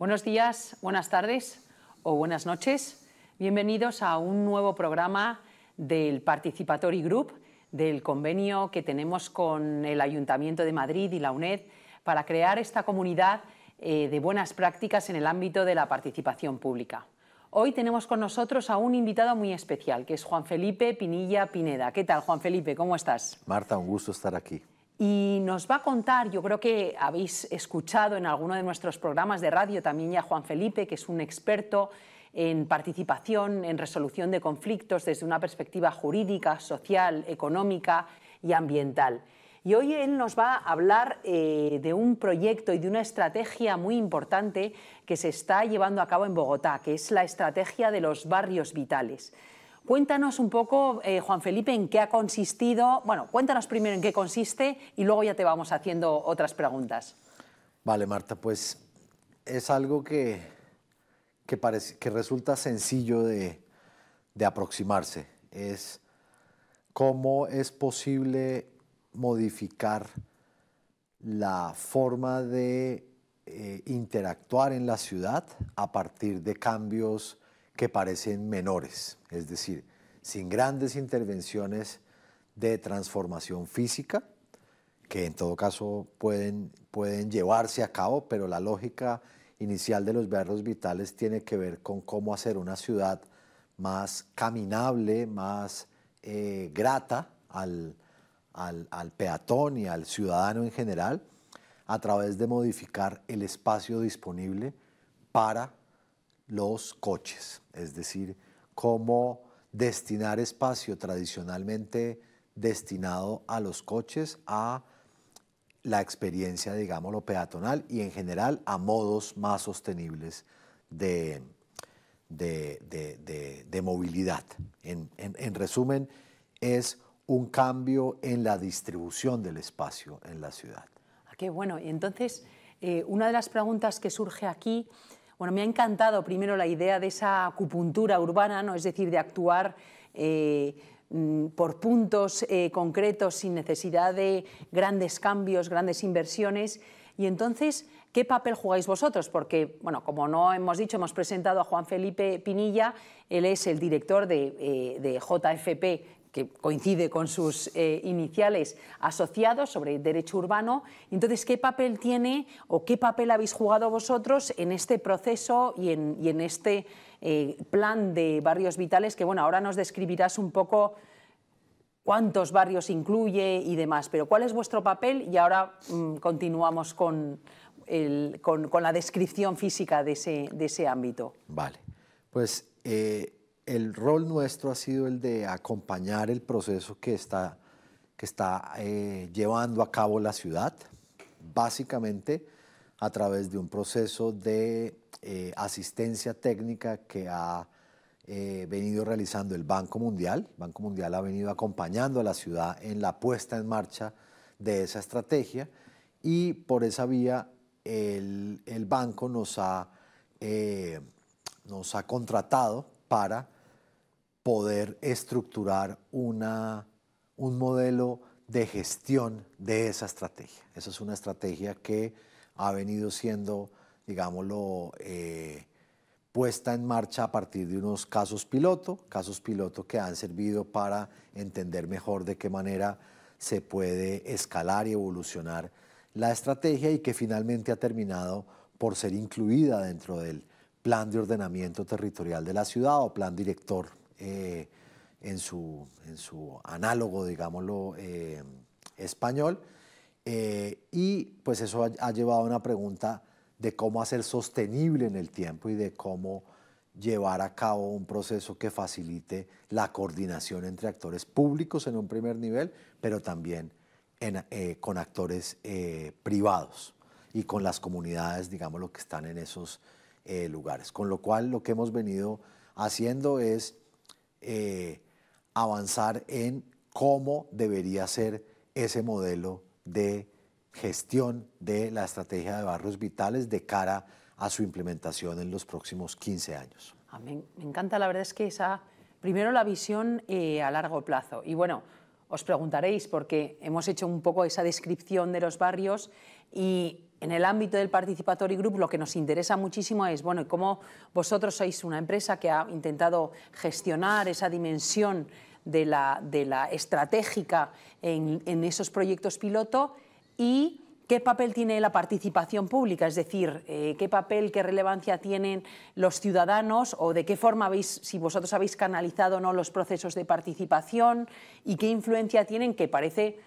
Buenos días, buenas tardes o buenas noches. Bienvenidos a un nuevo programa del Participatory Group, del convenio que tenemos con el Ayuntamiento de Madrid y la UNED para crear esta comunidad eh, de buenas prácticas en el ámbito de la participación pública. Hoy tenemos con nosotros a un invitado muy especial, que es Juan Felipe Pinilla Pineda. ¿Qué tal, Juan Felipe? ¿Cómo estás? Marta, un gusto estar aquí y nos va a contar, yo creo que habéis escuchado en alguno de nuestros programas de radio también ya Juan Felipe, que es un experto en participación, en resolución de conflictos desde una perspectiva jurídica, social, económica y ambiental. Y hoy él nos va a hablar eh, de un proyecto y de una estrategia muy importante que se está llevando a cabo en Bogotá, que es la estrategia de los barrios vitales. Cuéntanos un poco, eh, Juan Felipe, en qué ha consistido. Bueno, cuéntanos primero en qué consiste y luego ya te vamos haciendo otras preguntas. Vale, Marta, pues es algo que, que, resulta sencillo de, aproximarse. Es cómo es posible modificar la forma de eh, interactuar en la ciudad a partir de cambios que parecen menores, es decir, sin grandes intervenciones de transformación física, que en todo caso pueden, pueden llevarse a cabo, pero la lógica inicial de los barrios vitales tiene que ver con cómo hacer una ciudad más caminable, más eh, grata al, al peatón y al ciudadano en general, a través de modificar el espacio disponible para los coches, es decir, cómo destinar espacio tradicionalmente destinado a los coches a la experiencia, digámoslo, peatonal y en general a modos más sostenibles de, movilidad. En, resumen, es un cambio en la distribución del espacio en la ciudad. Ah, qué bueno. Y entonces, eh, una de las preguntas que surge aquí bueno, me ha encantado primero la idea de esa acupuntura urbana, ¿no? es decir, de actuar eh, mm, por puntos eh, concretos sin necesidad de grandes cambios, grandes inversiones. Y entonces, ¿qué papel jugáis vosotros? Porque, bueno, como no hemos dicho, hemos presentado a Juan Felipe Pinilla, él es el director de eh, JFP, que coincide con sus eh, iniciales asociados sobre derecho urbano. Entonces, ¿qué papel tiene o qué papel habéis jugado vosotros en este proceso y en, este eh, plan de barrios vitales? Que bueno, ahora nos describirás un poco cuántos barrios incluye y demás, pero ¿cuál es vuestro papel? Y ahora mm, continuamos con, con, la descripción física de ese, de ese ámbito. Vale, pues... Eh, el rol nuestro ha sido el de acompañar el proceso que está, que está eh, llevando a cabo la ciudad, básicamente a través de un proceso de eh, asistencia técnica que ha eh, venido realizando el Banco Mundial. El Banco Mundial ha venido acompañando a la ciudad en la puesta en marcha de esa estrategia y por esa vía el, el banco nos ha, nos ha contratado para poder estructurar una, un modelo de gestión de esa estrategia. Esa es una estrategia que ha venido siendo, digámoslo, eh, puesta en marcha a partir de unos casos piloto, casos piloto que han servido para entender mejor de qué manera se puede escalar y evolucionar la estrategia y que finalmente ha terminado por ser incluida dentro del plan de ordenamiento territorial de la ciudad o plan director eh, en, su, en su análogo, digámoslo, eh, español. Eh, y pues eso ha, llevado a una pregunta de cómo hacer sostenible en el tiempo y de cómo llevar a cabo un proceso que facilite la coordinación entre actores públicos en un primer nivel, pero también con actores privados y con las comunidades, digamos, lo que están en esos lugares. Con lo cual, lo que hemos venido haciendo es eh, avanzar en cómo debería ser ese modelo de gestión de la estrategia de barrios vitales de cara a su implementación en los próximos 15 años. me, encanta, la verdad es que esa, primero la visión eh, a largo plazo. Y bueno, os preguntaréis, porque hemos hecho un poco esa descripción de los barrios y en el ámbito del Participatory Group lo que nos interesa muchísimo es, bueno, cómo vosotros sois una empresa que ha intentado gestionar esa dimensión de la, de la estratégica en, en esos proyectos piloto y ¿Qué papel tiene la participación pública? Es decir, eh, ¿qué papel, qué relevancia tienen los ciudadanos o de qué forma habéis, si vosotros habéis canalizado o no los procesos de participación y qué influencia tienen, que parece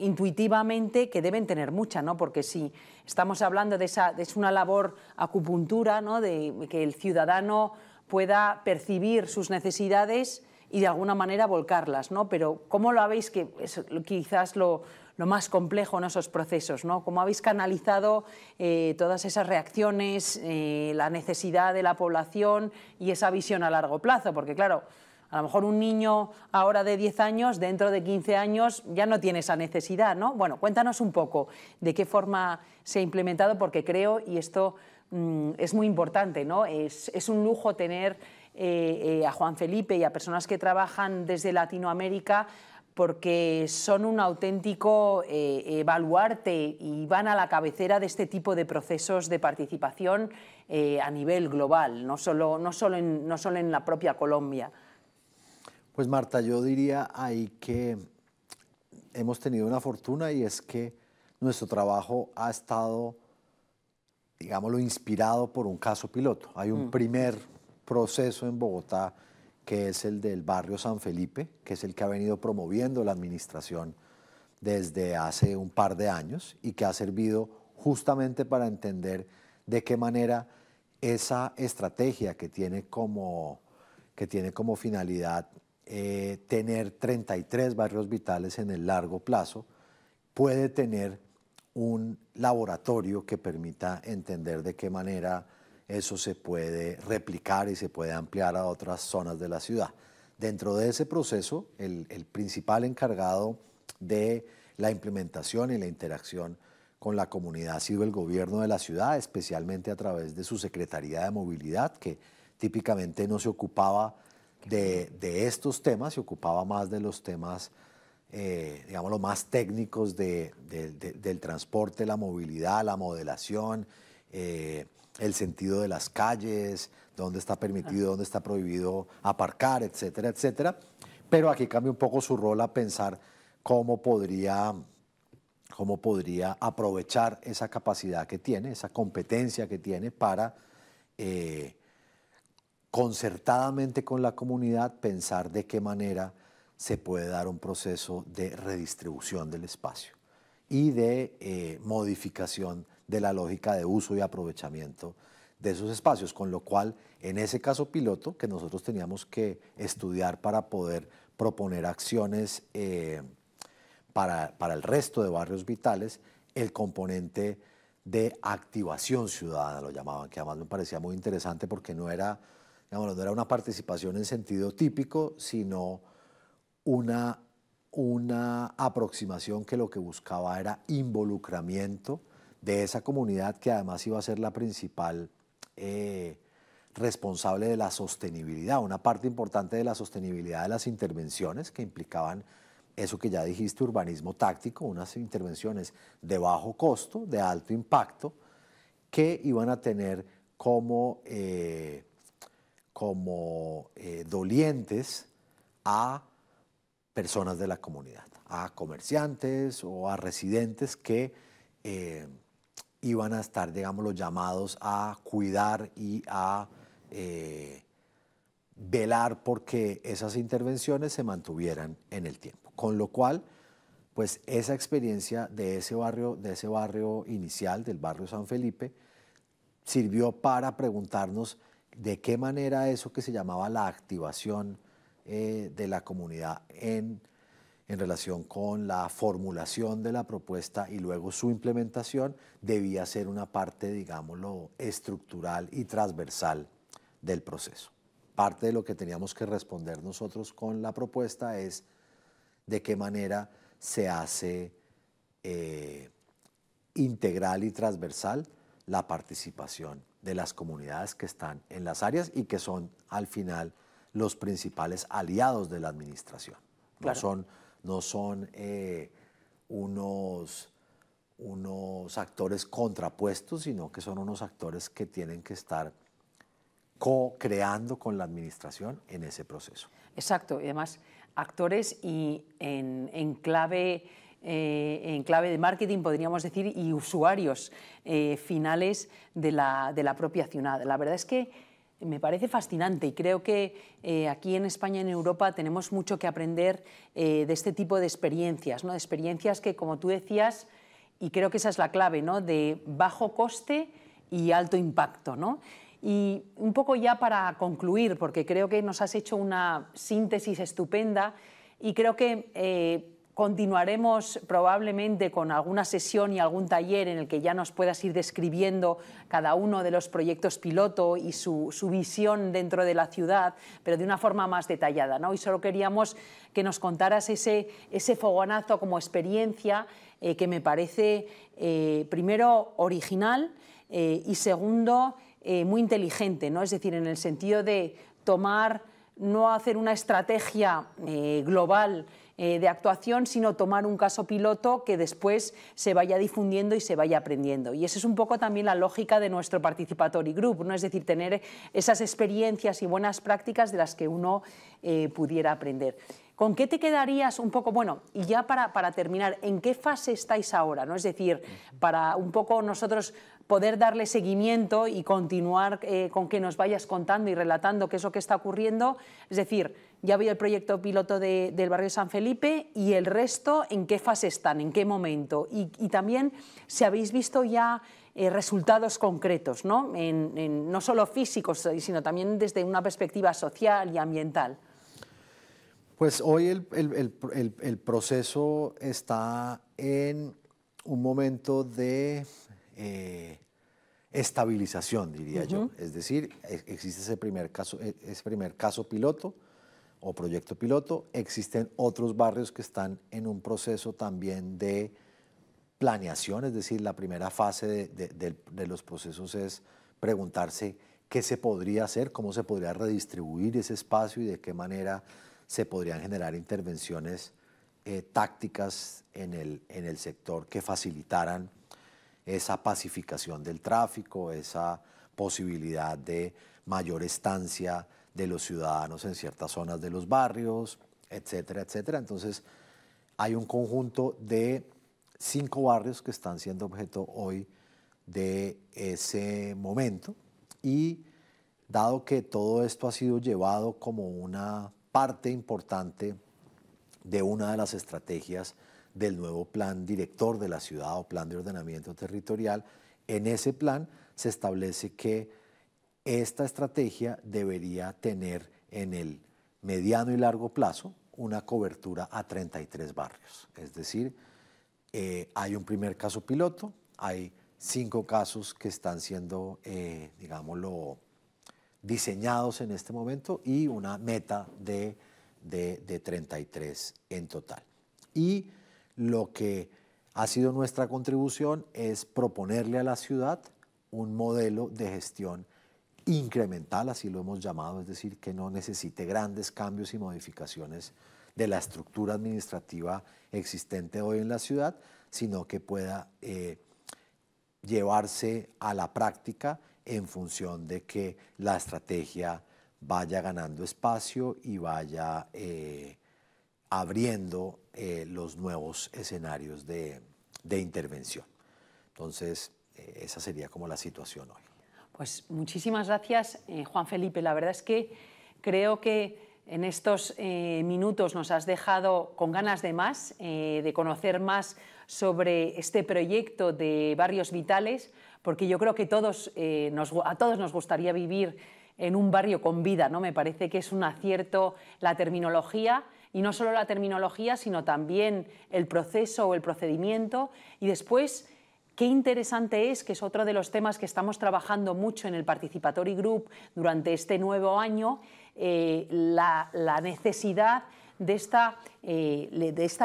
intuitivamente que deben tener mucha, ¿no? Porque si estamos hablando de esa, es una labor acupuntura, ¿no? De que el ciudadano pueda percibir sus necesidades y de alguna manera volcarlas, ¿no? Pero ¿cómo lo habéis, que es quizás lo, más complejo en esos procesos, ¿no? ¿Cómo habéis canalizado eh, todas esas reacciones, eh, la necesidad de la población y esa visión a largo plazo? Porque claro, a lo mejor un niño ahora de 10 años, dentro de 15 años, ya no tiene esa necesidad, Bueno, cuéntanos un poco de qué forma se ha implementado, porque creo, y esto mm, es muy importante, ¿no? Es, un lujo tener eh, eh, a Juan Felipe y a personas que trabajan desde Latinoamérica porque son un auténtico eh, baluarte y van a la cabecera de este tipo de procesos de participación eh, a nivel global, no solo, no, no solo en la propia Colombia. Pues Marta, yo diría ahí que hemos tenido una fortuna y es que nuestro trabajo ha estado, digámoslo, inspirado por un caso piloto. Hay un mm. primer proceso en Bogotá que es el del barrio San Felipe, que es el que ha venido promoviendo la administración desde hace un par de años y que ha servido justamente para entender de qué manera esa estrategia que tiene como, que tiene como finalidad eh, tener 33 barrios vitales en el largo plazo, puede tener un laboratorio que permita entender de qué manera eso se puede replicar y se puede ampliar a otras zonas de la ciudad. Dentro de ese proceso, el, el principal encargado de la implementación y la interacción con la comunidad ha sido el gobierno de la ciudad, especialmente a través de su Secretaría de Movilidad, que típicamente no se ocupaba de, estos temas, se ocupaba más de los temas, eh, digamos, los más técnicos del transporte, la movilidad, la modelación, eh, el sentido de las calles, dónde está permitido, dónde está prohibido aparcar, etcétera, etcétera. Pero aquí cambia un poco su rol a pensar cómo podría cómo podría aprovechar esa capacidad que tiene, esa competencia que tiene para eh, concertadamente con la comunidad, pensar de qué manera se puede dar un proceso de redistribución del espacio y de eh, modificación de la lógica de uso y aprovechamiento de esos espacios, con lo cual en ese caso piloto que nosotros teníamos que estudiar para poder proponer acciones eh, para, para el resto de barrios vitales, el componente de activación ciudadana, lo llamaban, que además me parecía muy interesante porque no era no era una participación en sentido típico, sino una, una aproximación que lo que buscaba era involucramiento de esa comunidad que además iba a ser la principal eh, responsable de la sostenibilidad, una parte importante de la sostenibilidad de las intervenciones que implicaban eso que ya dijiste, urbanismo táctico, unas intervenciones de bajo costo, de alto impacto, que iban a tener como eh, como eh, dolientes a personas de la comunidad, a comerciantes o a residentes que eh, iban a estar, digamos, los llamados a cuidar y a eh, velar porque esas intervenciones se mantuvieran en el tiempo. Con lo cual, pues esa experiencia de ese barrio, de ese barrio inicial, del barrio San Felipe, sirvió para preguntarnos de qué manera eso que se llamaba la activación eh, de la comunidad en, relación con la formulación de la propuesta y luego su implementación debía ser una parte, digámoslo, estructural y transversal del proceso. Parte de lo que teníamos que responder nosotros con la propuesta es de qué manera se hace eh, integral y transversal la participación de las comunidades que están en las áreas y que son al final los principales aliados de la administración. No son, no son eh, unos, unos actores contrapuestos, sino que son unos actores que tienen que estar co-creando con la administración en ese proceso. Exacto, y además actores y en, en clave eh, en clave de marketing, podríamos decir, y usuarios eh, finales de la, propia ciudad. La verdad es que me parece fascinante y creo que eh, aquí en España en Europa tenemos mucho que aprender de este tipo de experiencias, ¿no? de experiencias que, como tú decías, y creo que esa es la clave, de bajo coste y alto impacto. Y un poco ya para concluir, porque creo que nos has hecho una síntesis estupenda y creo que... Continuaremos probablemente con alguna sesión y algún taller en el que ya nos puedas ir describiendo cada uno de los proyectos piloto y su, visión dentro de la ciudad, pero de una forma más detallada. ¿no? Y solo queríamos que nos contaras ese, fogonazo como experiencia eh, que me parece, eh, primero, original eh, y segundo, muy inteligente, ¿no? es decir, en el sentido de tomar, no hacer una estrategia global eh, de actuación, sino tomar un caso piloto que después se vaya difundiendo y se vaya aprendiendo. Y esa es un poco también la lógica de nuestro Participatory Group, ¿no? es decir, tener esas experiencias y buenas prácticas de las que uno eh, pudiera aprender. ¿Con qué te quedarías un poco? Bueno, y ya para, terminar, ¿en qué fase estáis ahora? ¿no? Es decir, para un poco nosotros poder darle seguimiento y continuar eh, con que nos vayas contando y relatando qué es lo que está ocurriendo. Es decir, ya había el proyecto piloto del barrio San Felipe y el resto, ¿en qué fase están? ¿En qué momento? Y, también si habéis visto ya eh, resultados concretos, ¿no? no solo físicos, sino también desde una perspectiva social y ambiental. Pues hoy el, proceso está en un momento de eh, estabilización, diría yo. Es decir, e, existe ese primer caso, e, ese primer caso piloto o proyecto piloto. Existen otros barrios que están en un proceso también de planeación, es decir, la primera fase de, los procesos es preguntarse qué se podría hacer, cómo se podría redistribuir ese espacio y de qué manera se podrían generar intervenciones eh, tácticas en el, en el sector que facilitaran esa pacificación del tráfico, esa posibilidad de mayor estancia de los ciudadanos en ciertas zonas de los barrios, etcétera, etcétera. Entonces, hay un conjunto de cinco barrios que están siendo objeto hoy de ese momento y dado que todo esto ha sido llevado como una parte importante de una de las estrategias del nuevo plan director de la ciudad o plan de ordenamiento territorial, en ese plan se establece que esta estrategia debería tener en el mediano y largo plazo una cobertura a 33 barrios. Es decir, eh, hay un primer caso piloto, hay cinco casos que están siendo, eh, digámoslo, diseñados en este momento y una meta de, de 33 en total. Y lo que ha sido nuestra contribución es proponerle a la ciudad un modelo de gestión incremental, así lo hemos llamado, es decir, que no necesite grandes cambios y modificaciones de la estructura administrativa existente hoy en la ciudad, sino que pueda eh, llevarse a la práctica en función de que la estrategia vaya ganando espacio y vaya eh, abriendo eh, los nuevos escenarios de intervención. Entonces, esa sería como la situación hoy. Pues muchísimas gracias, eh, Juan Felipe. La verdad es que creo que en estos eh, minutos nos has dejado con ganas de más, eh, de conocer más sobre este proyecto de barrios vitales, porque yo creo que a todos nos gustaría vivir en un barrio con vida, ¿no? Me parece que es un acierto la terminología y no solo la terminología, sino también el proceso o el procedimiento y después Qué interesante es, que es otro de los temas que estamos trabajando mucho en el Participatory Group durante este nuevo año, eh, la, necesidad de esta, eh,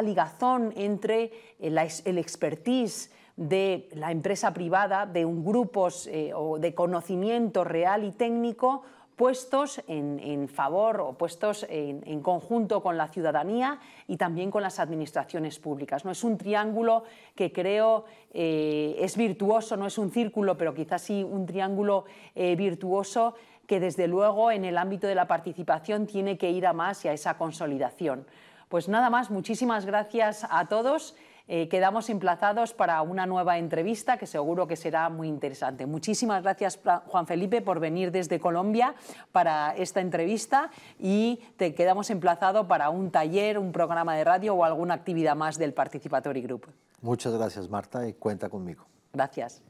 ligazón entre el, expertise de la empresa privada, de un grupo eh, o de conocimiento real y técnico puestos en, favor o puestos en, conjunto con la ciudadanía y también con las administraciones públicas. ¿no? Es un triángulo que creo eh, es virtuoso, no es un círculo, pero quizás sí un triángulo eh, virtuoso que desde luego en el ámbito de la participación tiene que ir a más y a esa consolidación. Pues nada más, muchísimas gracias a todos. Eh, quedamos emplazados para una nueva entrevista que seguro que será muy interesante. Muchísimas gracias, Juan Felipe, por venir desde Colombia para esta entrevista y te quedamos emplazado para un taller, un programa de radio o alguna actividad más del Participatory Group. Muchas gracias, Marta, y cuenta conmigo. Gracias.